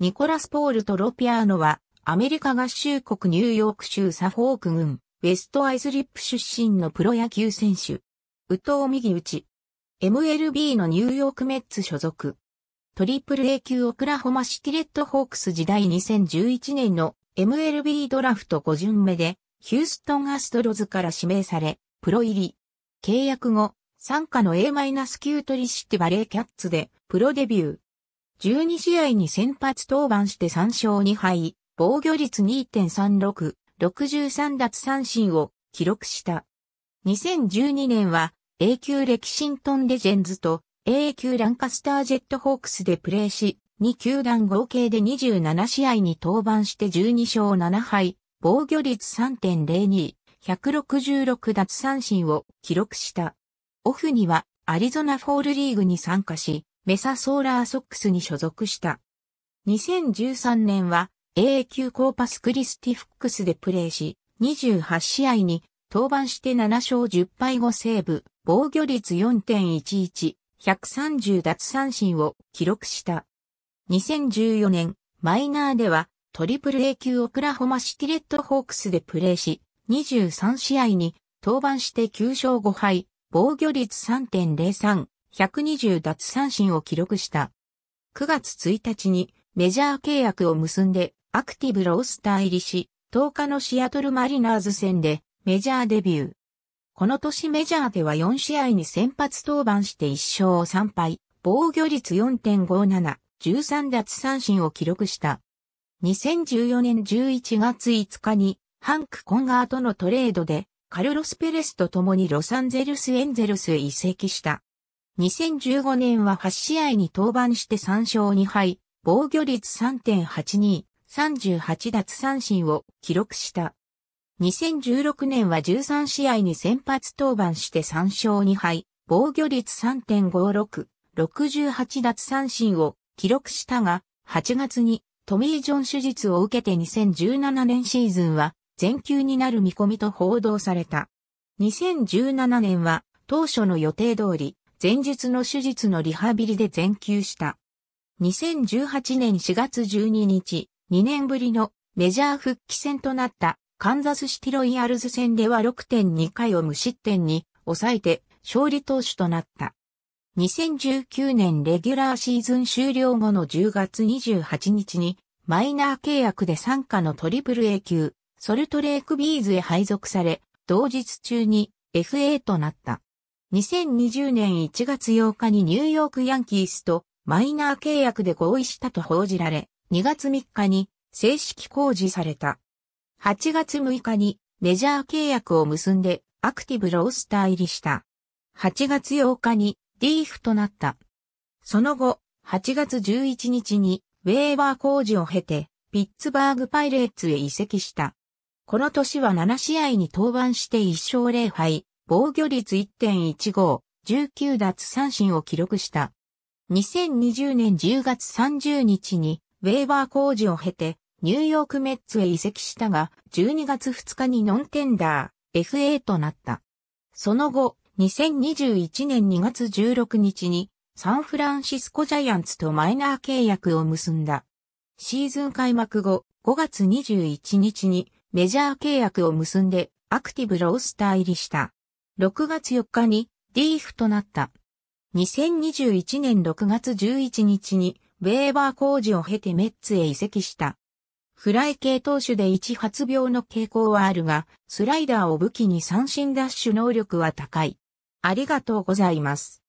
ニコラス・ポールとロピアーノは、アメリカ合衆国ニューヨーク州サフォーク郡、ウェストアイズリップ出身のプロ野球選手。宇藤右打ち。MLB のニューヨークメッツ所属。トリプル A 級オクラホマシティレッドホークス時代2011年の MLB ドラフト5巡目で、ヒューストンアストロズから指名され、プロ入り。契約後、参加の A- トリシティ・バレーキャッツで、プロデビュー。12試合に先発登板して3勝2敗、防御率2.36、63奪三振を記録した。2012年は A 級レキシントンレジェンズと A 級ランカスタージェットホークスでプレーし、2球団合計で27試合に登板して12勝7敗、防御率3.02、166奪三振を記録した。オフにはアリゾナフォールリーグに参加し、メサソーラーソックスに所属した。2013年は A 級コーパスクリスティフックスでプレーし、28試合に登板して7勝10敗5セーブ、防御率4.11、130奪三振を記録した。2014年、マイナーではトリプル A 級オクラホマシティレッドホークスでプレーし、23試合に登板して9勝5敗、防御率3.03、120奪三振を記録した。9月1日にメジャー契約を結んでアクティブロースター入りし、10日のシアトルマリナーズ戦でメジャーデビュー。この年メジャーでは4試合に先発登板して1勝3敗、防御率4.57、13奪三振を記録した。2014年11月5日にハンク・コンガーとのトレードでカルロス・ペレスと共にロサンゼルス・エンゼルスへ移籍した。2015年は8試合に登板して3勝2敗、防御率3.82、38奪三振を記録した。2016年は13試合に先発登板して3勝2敗、防御率3.56、68奪三振を記録したが、8月にトミー・ジョン手術を受けて2017年シーズンは全休になる見込みと報道された。2017年は当初の予定通り前述の手術のリハビリで全休した。2018年4月12日、2年ぶりのメジャー復帰戦となったカンザスシティロイヤルズ戦では6.2回を無失点に抑えて勝利投手となった。2019年レギュラーシーズン終了後の10月28日にマイナー契約で参加のトリプル A 級ソルトレークビーズへ配属され、同日中に FA となった。2020年1月8日にニューヨークヤンキースとマイナー契約で合意したと報じられ、2月3日に正式公示された。8月6日にメジャー契約を結んでアクティブロースター入りした。8月8日にディーフとなった。その後、8月11日にウェーバー工事を経てピッツバーグパイレーツへ移籍した。この年は7試合に登板して1勝0敗、防御率1.15、19奪三振を記録した。2020年10月30日に、ウェーバー工事を経て、ニューヨークメッツへ移籍したが、12月2日にノンテンダー、FA となった。その後、2021年2月16日に、サンフランシスコジャイアンツとマイナー契約を結んだ。シーズン開幕後、5月21日にメジャー契約を結んでアクティブロースター入りした。6月4日にディーフとなった。2021年6月11日に、ウェーバー工事を経てメッツへ移籍した。フライ系投手で1発病の傾向はあるが、スライダーを武器に三振ダッシュ能力は高い。ありがとうございます。